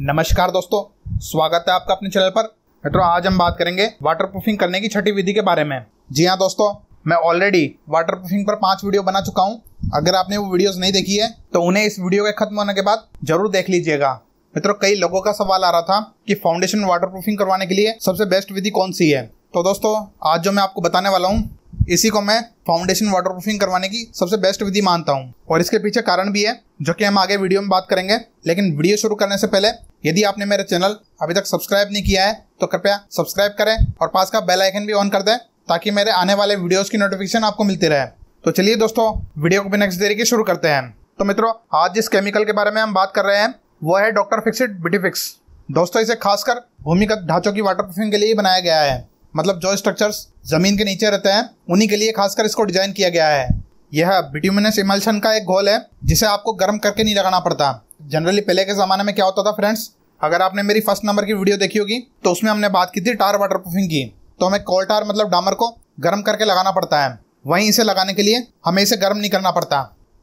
नमस्कार दोस्तों स्वागत है आपका अपने चैनल पर मित्रों आज हम बात करेंगे वाटर प्रूफिंग करने की छठी विधि के बारे में जी हाँ दोस्तों मैं ऑलरेडी वाटर प्रूफिंग पर पांच वीडियो बना चुका हूँ अगर आपने वो वीडियोस नहीं देखी है तो उन्हें इस वीडियो के खत्म होने के बाद जरूर देख लीजिएगा मित्रों कई लोगों का सवाल आ रहा था कि फाउंडेशन वाटर प्रूफिंग करवाने के लिए सबसे बेस्ट विधि कौन सी है तो दोस्तों आज जो मैं आपको बताने वाला हूँ इसी को मैं फाउंडेशन वाटरप्रूफिंग करवाने की सबसे बेस्ट विधि मानता हूँ और इसके पीछे कारण भी है जो कि हम आगे वीडियो में बात करेंगे लेकिन वीडियो शुरू करने से पहले यदि आपने मेरे चैनल अभी तक सब्सक्राइब नहीं किया है तो कृपया सब्सक्राइब करें और पास का बेल आइकन भी ऑन कर दें ताकि मेरे आने वाले वीडियोस की नोटिफिकेशन आपको मिलती रहे तो चलिए दोस्तों वीडियो को भी नेक्स्ट देरी शुरू करते हैं तो मित्रों आज जिस केमिकल के बारे में हम बात कर रहे हैं वो है डॉक्टर फिक्सिड बिटिफिक्स दोस्तों इसे खासकर भूमिगत ढांचों की प्रूफिंग के लिए बनाया गया है मतलब जो स्ट्रक्चर्स ज़मीन के नीचे रहते हैं उन्हीं के लिए खासकर इसको डिज़ाइन किया गया है यह बिट्यूमिनस इमल्शन का एक घोल है जिसे आपको गर्म करके नहीं लगाना पड़ता जनरली पहले के ज़माने में क्या होता था फ्रेंड्स अगर आपने मेरी फर्स्ट नंबर की वीडियो देखी होगी तो उसमें हमने बात की थी टार वाटर प्रूफिंग की तो हमें कोल टार मतलब डामर को गर्म करके लगाना पड़ता है वहीं इसे लगाने के लिए हमें इसे गर्म नहीं करना पड़ता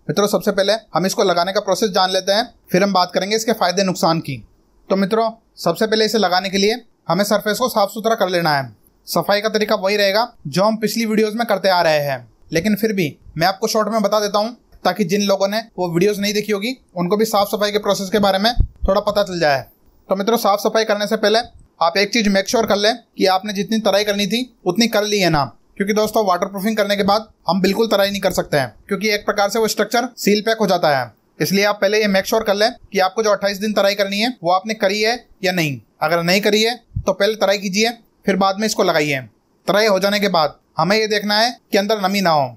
मित्रों सबसे पहले हम इसको लगाने का प्रोसेस जान लेते हैं फिर हम बात करेंगे इसके फ़ायदे नुकसान की तो मित्रों सबसे पहले इसे लगाने के लिए हमें सरफेस को साफ़ सुथरा कर लेना है सफाई का तरीका वही रहेगा जो हम पिछली वीडियोस में करते आ रहे हैं लेकिन फिर भी मैं आपको शॉर्ट में बता देता हूँ ताकि जिन लोगों ने वो वीडियोस नहीं देखी होगी उनको भी साफ सफाई के प्रोसेस के बारे में थोड़ा पता चल जाए तो मित्रों साफ सफाई करने से पहले आप एक चीज़ मेक श्योर कर लें कि आपने जितनी तराई करनी थी उतनी कर ली है ना क्योंकि दोस्तों वाटर प्रूफिंग करने के बाद हम बिल्कुल तराई नहीं कर सकते हैं क्योंकि एक प्रकार से वो स्ट्रक्चर सील पैक हो जाता है इसलिए आप पहले ये मेक श्योर कर लें कि आपको जो 28 दिन तराई करनी है वो आपने करी है या नहीं अगर नहीं करी है तो पहले तराई कीजिए फिर बाद में इसको लगाइए तराई हो जाने के बाद हमें ये देखना है कि अंदर नमी ना हो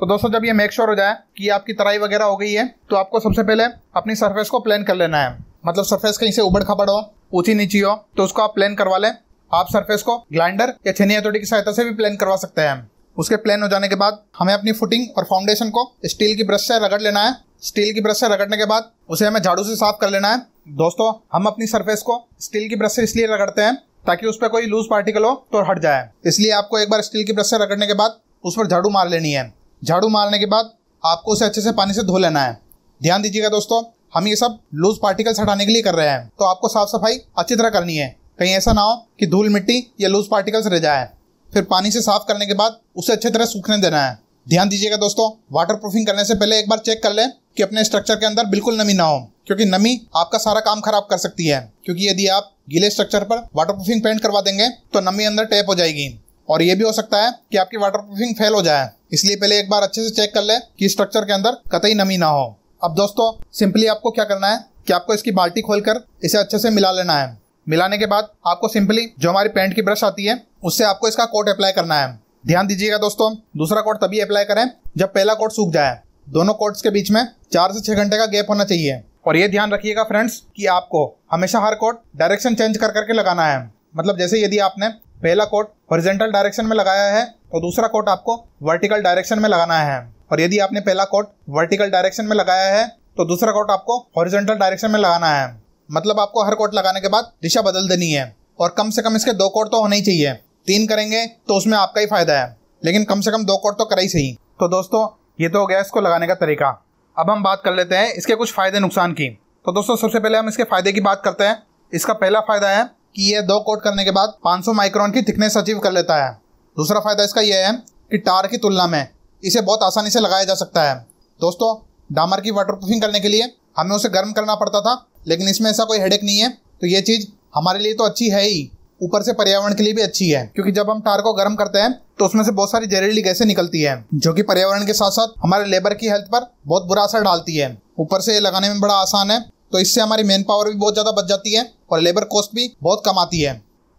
तो दोस्तों जब ये मेक श्योर हो जाए कि आपकी तराई वगैरह हो गई है तो आपको सबसे पहले अपनी सरफेस को प्लान कर लेना है मतलब सरफेस कहीं से उबड़ खबड़ हो ऊंची नीची हो तो उसको आप प्लान करवा लें आप सरफेस को ग्लाइंडर या छेनी हथौड़ी की सहायता से भी प्लान करवा सकते हैं उसके प्लान हो जाने के बाद हमें अपनी फुटिंग और फाउंडेशन को स्टील की ब्रश से रगड़ लेना है स्टील की ब्रश से रगड़ने के बाद उसे हमें झाड़ू से साफ कर लेना है दोस्तों हम अपनी सरफेस को स्टील की ब्रश से इसलिए रगड़ते हैं ताकि उस पर कोई लूज पार्टिकल हो तो हट जाए इसलिए आपको एक बार स्टील की ब्रश से रगड़ने के बाद उस पर झाड़ू मार लेनी है झाड़ू मारने के बाद आपको उसे अच्छे से पानी से धो लेना है ध्यान दीजिएगा दोस्तों हम ये सब लूज पार्टिकल्स हटाने के लिए कर रहे हैं तो आपको साफ सफाई अच्छी तरह करनी है कहीं ऐसा ना हो कि धूल मिट्टी या लूज पार्टिकल्स रह जाए फिर पानी से साफ करने के बाद उसे अच्छी तरह सूखने देना है ध्यान दीजिएगा दोस्तों वाटर प्रूफिंग करने से पहले एक बार चेक कर लें कि अपने स्ट्रक्चर के अंदर बिल्कुल नमी ना हो क्योंकि नमी आपका सारा काम खराब कर सकती है क्योंकि यदि आप गीले स्ट्रक्चर पर वाटर प्रूफिंग पेंट करवा देंगे तो नमी अंदर टैप हो जाएगी और ये भी हो सकता है कि आपकी वाटर प्रूफिंग फेल हो जाए इसलिए पहले एक बार अच्छे से चेक कर ले कि स्ट्रक्चर के अंदर कतई नमी ना हो अब दोस्तों सिंपली आपको क्या करना है कि आपको इसकी बाल्टी खोलकर इसे अच्छे से मिला लेना है मिलाने के बाद आपको सिंपली जो हमारी पेंट की ब्रश आती है उससे आपको इसका कोट अप्लाई करना है ध्यान दीजिएगा दोस्तों दूसरा कोट तभी अप्लाई करें जब पहला कोट सूख जाए दोनों कोट्स के बीच में चार से छह घंटे का गैप होना चाहिए और ये ध्यान रखिएगा फ्रेंड्स कि आपको हमेशा हर कोट डायरेक्शन चेंज कर करके लगाना है मतलब जैसे यदि आपने पहला कोट हॉरिजेंटल डायरेक्शन में लगाया है तो दूसरा कोट आपको वर्टिकल डायरेक्शन में लगाना है और यदि आपने पहला कोट वर्टिकल डायरेक्शन में लगाया है तो दूसरा कोट आपको हॉरिजेंटल डायरेक्शन में लगाना है मतलब आपको हर कोट लगाने के बाद दिशा बदल देनी है और कम से कम इसके दो कोट तो होने ही चाहिए तीन करेंगे तो उसमें आपका ही फायदा है लेकिन कम से कम दो कोट तो करा ही सही तो दोस्तों ये तो हो गया इसको लगाने का तरीका अब हम बात कर लेते हैं इसके कुछ फ़ायदे नुकसान की तो दोस्तों सबसे पहले हम इसके फ़ायदे की बात करते हैं इसका पहला फ़ायदा है कि यह दो कोट करने के बाद 500 माइक्रोन की थिकनेस अचीव कर लेता है दूसरा फ़ायदा इसका यह है कि टार की तुलना में इसे बहुत आसानी से लगाया जा सकता है दोस्तों डामर की प्रूफिंग करने के लिए हमें उसे गर्म करना पड़ता था लेकिन इसमें ऐसा कोई हेडेक नहीं है तो ये चीज़ हमारे लिए तो अच्छी है ही ऊपर से पर्यावरण के लिए भी अच्छी है क्योंकि जब हम टार को गर्म करते हैं तो उसमें से बहुत सारी जहरीली गैसें निकलती है जो कि पर्यावरण के साथ साथ हमारे लेबर की हेल्थ पर बहुत बुरा असर डालती है ऊपर से ये लगाने में बड़ा आसान है तो इससे हमारी मैन पावर भी बहुत ज़्यादा बच जाती है और लेबर कॉस्ट भी बहुत कम आती है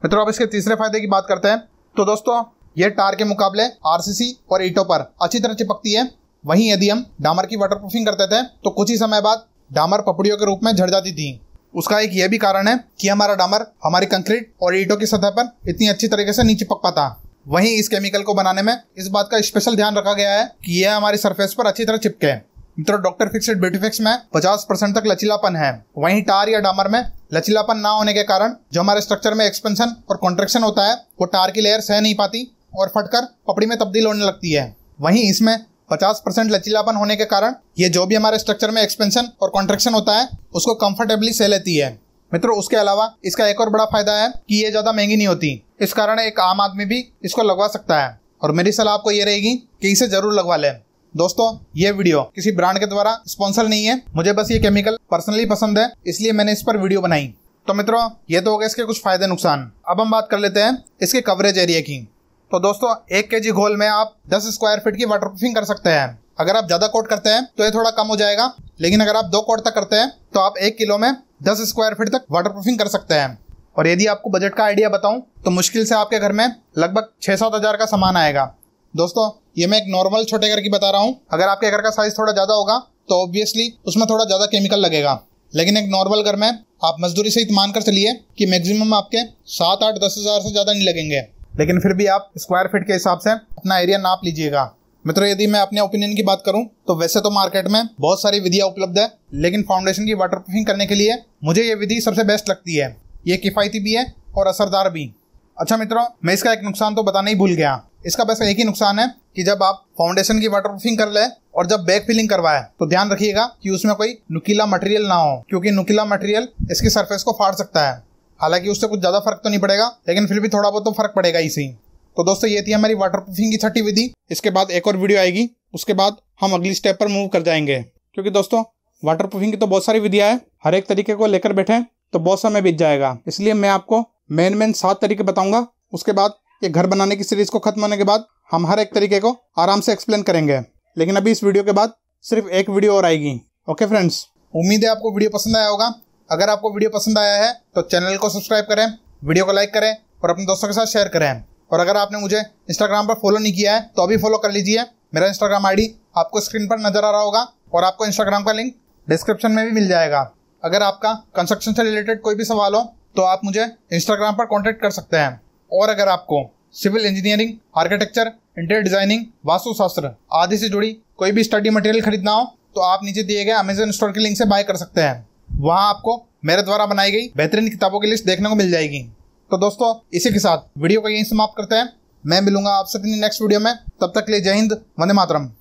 मित्रों अब इसके तीसरे फायदे की बात करते हैं तो दोस्तों ये टार के मुकाबले आरसीसी और ईटो पर अच्छी तरह चिपकती है वहीं यदि हम डामर की वाटर प्रूफिंग करते थे तो कुछ ही समय बाद डामर पपड़ियों के रूप में झड़ जाती थी उसका एक यह भी कारण है कि हमारा डामर हमारी कंक्रीट और ईटों की सतह पर इतनी अच्छी तरीके से नीचे पक पाता वहीं इस केमिकल को बनाने में इस बात का स्पेशल ध्यान रखा गया है कि यह हमारी सरफेस पर अच्छी तरह चिपके मित्रों डॉक्टर फिक्सेड ब्यूटीफिक्स में पचास परसेंट तक लचीलापन है वहीं टार या डामर में लचीलापन ना होने के कारण जो हमारे स्ट्रक्चर में एक्सपेंशन और कॉन्ट्रेक्शन होता है वो टार की लेयर सह नहीं पाती और फटकर पपड़ी में तब्दील होने लगती है वहीं इसमें 50 परसेंट लचीलापन होने के कारण ये जो भी हमारे स्ट्रक्चर में एक्सपेंशन और कॉन्ट्रेक्शन होता है उसको कंफर्टेबली सह लेती है मित्रों उसके अलावा इसका एक और बड़ा फायदा है कि ये ज़्यादा महंगी नहीं होती इस कारण एक आम आदमी भी इसको लगवा सकता है और मेरी सलाह आपको ये रहेगी कि इसे ज़रूर लगवा लें दोस्तों ये वीडियो किसी ब्रांड के द्वारा स्पॉन्सर नहीं है मुझे बस ये केमिकल पर्सनली पसंद है इसलिए मैंने इस पर वीडियो बनाई तो मित्रों ये तो हो गए इसके कुछ फायदे नुकसान अब हम बात कर लेते हैं इसके कवरेज एरिया की तो दोस्तों एक के जी घोल में आप दस स्क्वायर फीट की वाटर प्रूफिंग कर सकते हैं अगर आप ज़्यादा कोट करते हैं तो ये थोड़ा कम हो जाएगा लेकिन अगर आप दो कोट तक करते हैं तो आप एक किलो में दस स्क्वायर फीट तक वाटर कर सकते हैं और यदि आपको बजट का आइडिया बताऊं तो मुश्किल से आपके घर में लगभग छः सात हज़ार का सामान आएगा दोस्तों ये मैं एक नॉर्मल छोटे घर की बता रहा हूँ अगर आपके घर का साइज़ थोड़ा ज़्यादा होगा तो ऑब्वियसली उसमें थोड़ा ज़्यादा केमिकल लगेगा लेकिन एक नॉर्मल घर में आप मजदूरी से मान कर चलिए कि मैक्सिमम आपके सात आठ दस हज़ार से ज़्यादा नहीं लगेंगे लेकिन फिर भी आप स्क्वायर फीट के हिसाब से अपना एरिया नाप लीजिएगा मित्रों यदि मैं अपने ओपिनियन की बात करूं तो वैसे तो मार्केट में बहुत सारी विधियां उपलब्ध है लेकिन फाउंडेशन की वाटर प्रूफिंग करने के लिए मुझे ये विधि सबसे बेस्ट लगती है ये किफ़ायती भी है और असरदार भी अच्छा मित्रों मैं इसका एक नुकसान तो बताना ही भूल गया इसका बस एक ही नुकसान है कि जब आप फाउंडेशन की वाटर प्रूफिंग कर ले और जब बैग फिलिंग करवाए तो ध्यान रखिएगा कि उसमें कोई नुकीला मटेरियल ना हो क्योंकि नुकीला मटेरियल इसकी सरफेस को फाड़ सकता है हालांकि उससे कुछ ज़्यादा फर्क तो नहीं पड़ेगा लेकिन फिर भी थोड़ा बहुत तो फर्क पड़ेगा इसी तो दोस्तों ये थी हमारी वाटर प्रूफिंग की छठी विधि इसके बाद एक और वीडियो आएगी उसके बाद हम अगली स्टेप पर मूव कर जाएंगे क्योंकि दोस्तों वाटर प्रूफिंग की तो बहुत सारी विधियां है हर एक तरीके को लेकर बैठे तो बहुत समय बीत जाएगा इसलिए मैं आपको मेन मेन सात तरीके बताऊंगा उसके बाद ये घर बनाने की सीरीज को खत्म होने के बाद हम हर एक तरीके को आराम से एक्सप्लेन करेंगे लेकिन अभी इस वीडियो के बाद सिर्फ एक वीडियो और आएगी ओके फ्रेंड्स उम्मीद है आपको वीडियो पसंद आया होगा अगर आपको वीडियो पसंद आया है तो चैनल को सब्सक्राइब करें वीडियो को लाइक करें और अपने दोस्तों के साथ शेयर करें और अगर आपने मुझे इंस्टाग्राम पर फॉलो नहीं किया है तो अभी फॉलो कर लीजिए मेरा इंस्टाग्राम आईडी आपको स्क्रीन पर नजर आ रहा होगा और आपको इंस्टाग्राम का लिंक डिस्क्रिप्शन में भी मिल जाएगा अगर आपका कंस्ट्रक्शन से रिलेटेड कोई भी सवाल हो तो आप मुझे इंस्टाग्राम पर कॉन्टेक्ट कर सकते हैं और अगर आपको civil engineering architecture interior designing वास्तुशास्त्र आदि से जुड़ी कोई भी स्टडी मटेरियल खरीदना हो तो आप नीचे दिए गए अमेजन स्टोर के लिंक से बाय कर सकते हैं वहाँ आपको मेरे द्वारा बनाई गई बेहतरीन किताबों की लिस्ट देखने को मिल जाएगी तो दोस्तों इसी के साथ वीडियो को यहीं समाप्त करते हैं मैं मिलूंगा आपसे अपनी नेक्स्ट वीडियो में तब तक ले जय हिंद वंदे मातरम